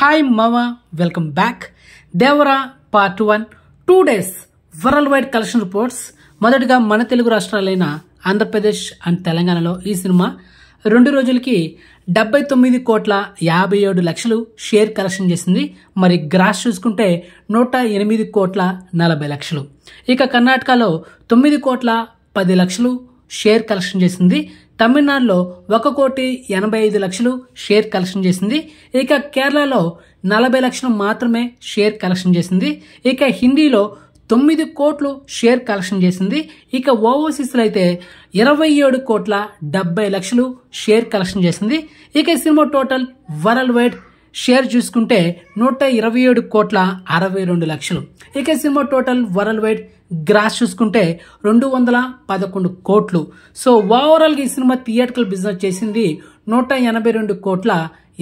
hi మావా welcome back Devara part one two days worldwide collection reports మొదటగా మన Telugu రాష్ట్రాలైన Andhra Pradesh and తెలంగాణలో ఈ సినిమా రెండు రోజులకి డెబ్బై తొమ్మిది కోట్ల యాభై ఏడు లక్షలు షేర్ కలెక్షన్ చేసింది మరి గ్రాస్ చూసుకుంటే నూట ఎనిమిది కోట్ల నలభై లక్షలు ఇక కర్ణాటకలో తొమ్మిది కోట్ల పది లక్షలు షేర్ కలెక్షన్ చేసింది తమిళనాడులో ఒక కోటి ఎనభై ఐదు లక్షలు షేర్ కలెక్షన్ చేసింది ఇక కేరళలో నలభై లక్షలు మాత్రమే షేర్ కలెక్షన్ చేసింది ఇక హిందీలో తొమ్మిది కోట్లు షేర్ కలెక్షన్ చేసింది ఇక ఓవర్సీస్లో అయితే ఇరవై ఏడు కోట్ల డెబ్బై లక్షలు షేర్ కలెక్షన్ చేసింది ఇక సినిమా టోటల్ వరల్డ్ వైడ్ షేర్ చూసుకుంటే నూట ఇరవై ఏడు కోట్ల అరవై రెండు లక్షలు ఇక సినిమా టోటల్ వరల్డ్ వైడ్ గ్రాస్ చూసుకుంటే రెండు వందల పదకొండు కోట్లు సో ఓవరాల్గా ఈ సినిమా థియేటర్ బిజినెస్ చేసింది నూట ఎనభై రెండు కోట్ల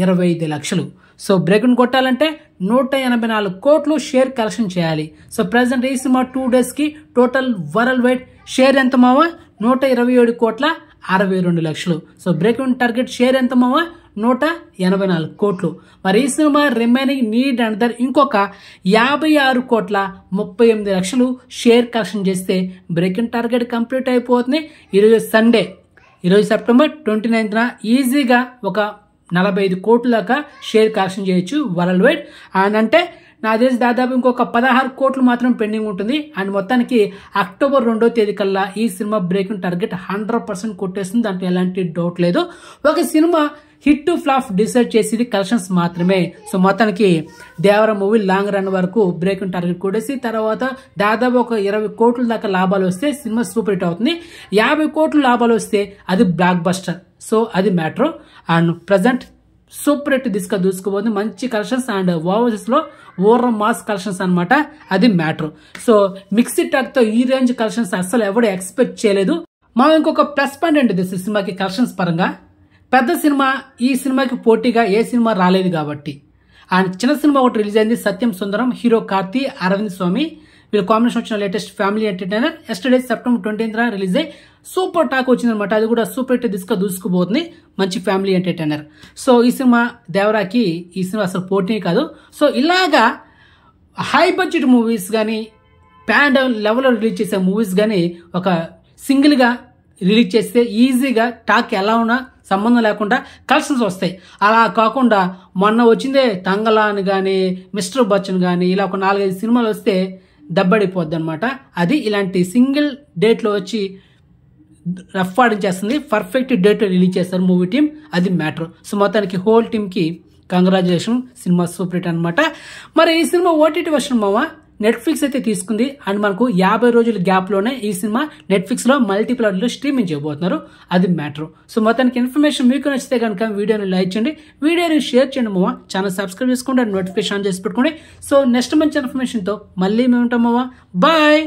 ఇరవై ఐదు లక్షలు సో బ్రేక్ను కొట్టాలంటే నూట ఎనభై నాలుగు కోట్లు షేర్ కలెక్షన్ చేయాలి సో ప్రజెంట్ ఈ సినిమా టూ డేస్కి టోటల్ వరల్డ్ వైడ్ షేర్ ఎంత మావా నూట ఇరవై ఏడు కోట్ల అరవై రెండు లక్షలు సో బ్రేక్ టార్గెట్ షేర్ ఎంత మావా నూట ఎనభై నాలుగు కోట్లు మరి ఈ సినిమా రిమైనింగ్ నీడ్ అండర్ ఇంకొక యాభై ఆరు కోట్ల ముప్పై ఎనిమిది లక్షలు షేర్ కలెక్షన్ చేస్తే బ్రేకింగ్ టార్గెట్ కంప్లీట్ అయిపోతుంది ఈరోజు సండే ఈరోజు సెప్టెంబర్ ట్వంటీ నైన్త్న ఈజీగా ఒక నలభై ఐదు కోట్ల దాకా షేర్ కలెక్షన్ చేయొచ్చు వరల్డ్ వైడ్ అండ్ అంటే నా తెలిసి దాదాపు ఇంకొక పదహారు కోట్లు మాత్రం పెండింగ్ ఉంటుంది అండ్ మొత్తానికి అక్టోబర్ రెండో తేదీ కల్లా ఈ సినిమా బ్రేకింగ్ టార్గెట్ హండ్రెడ్ పర్సెంట్ కొట్టేస్తుంది దాంట్లో ఎలాంటి డౌట్ లేదు ఒక సినిమా హిట్ టు ఫ్లాప్ డిసైడ్ చేసేది కలెక్షన్స్ మాత్రమే సో మొత్తానికి దేవర మూవీ లాంగ్ రన్ వరకు బ్రేకింగ్ టార్గెట్ కూడేసి తర్వాత దాదాపు ఒక ఇరవై కోట్ల దాకా లాభాలు వస్తే సినిమా సూపర్ హిట్ అవుతుంది యాభై కోట్ల లాభాలు వస్తే అది బ్లాక్ బస్టర్ సో అది matter and present super hit దిశగా దూసుకుపోతుంది మంచి కలెక్షన్స్ అండ్ లో ఓవర్ మాస్ కలెక్షన్స్ అనమాట అది మ్యాటర్ సో మిక్సీ తో ఈ రేంజ్ కలెక్షన్స్ అస్సలు ఎవరు ఎక్స్పెక్ట్ చేయలేదు మనం ఇంకొక ప్లస్ పాయింట్ ఏంటి సినిమాకి కలెక్షన్స్ పరంగా పెద్ద సినిమా ఈ సినిమాకి పోటీగా ఏ సినిమా రాలేదు కాబట్టి ఆయన చిన్న సినిమా ఒకటి రిలీజ్ అయింది సత్యం సుందరం హీరో కార్తీ అరవింద్ స్వామి వీళ్ళ కాంబినేషన్ వచ్చిన latest family entertainer yesterday September twenty release అయ్యి సూపర్ టాక్ వచ్చిందనమాట అది కూడా సూపర్ హిట్ దిస్గా దూసుకుపోతుంది మంచి ఫ్యామిలీ ఎంటర్టైనర్ సో ఈ సినిమా దేవరాకి ఈ సినిమా అసలు పోటీ కాదు సో ఇలాగా హై బడ్జెట్ మూవీస్ కానీ ప్యాండ్ లెవెల్లో రిలీజ్ చేసే మూవీస్ కానీ ఒక సింగిల్గా రిలీజ్ చేస్తే ఈజీగా టాక్ ఎలా ఉన్నా సంబంధం లేకుండా కలెక్షన్స్ వస్తాయి అలా కాకుండా మొన్న వచ్చిందే తంగలాన్ కానీ మిస్టర్ బచ్చన్ కానీ ఇలా ఒక నాలుగైదు సినిమాలు వస్తే దెబ్బడిపోద్ది అనమాట అది ఇలాంటి సింగిల్ డేట్లో వచ్చి రఫ్ ఆడించేస్తుంది పర్ఫెక్ట్ డేట్ రిలీజ్ చేస్తారు మూవీ టీం అది మ్యాటర్ సో మొత్తానికి హోల్ టీమ్కి కంగ్రాచులేషన్ సినిమా సూపర్ హిట్ అనమాట మరి ఈ సినిమా ఓటీటీ వర్షన్ మావా నెట్ఫ్లిక్స్ అయితే తీసుకుంది అండ్ మనకు యాభై రోజుల గ్యాప్లోనే ఈ సినిమా నెట్ఫ్లిక్స్లో మల్టిపుల్ అవర్లో స్ట్రీమింగ్ చేయబోతున్నారు అది మ్యాటర్ సో మొత్తానికి ఇన్ఫర్మేషన్ మీకు నచ్చితే కనుక వీడియోని లైక్ చేయండి వీడియోని షేర్ చేయండి మావా ఛానల్ సబ్స్క్రైబ్ చేసుకోండి అండ్ నోటిఫికేషన్ ఆన్ చేసి పెట్టుకోండి సో నెక్స్ట్ మంచి ఇన్ఫర్మేషన్తో మళ్ళీ మేము ఉంటాం మామ బాయ్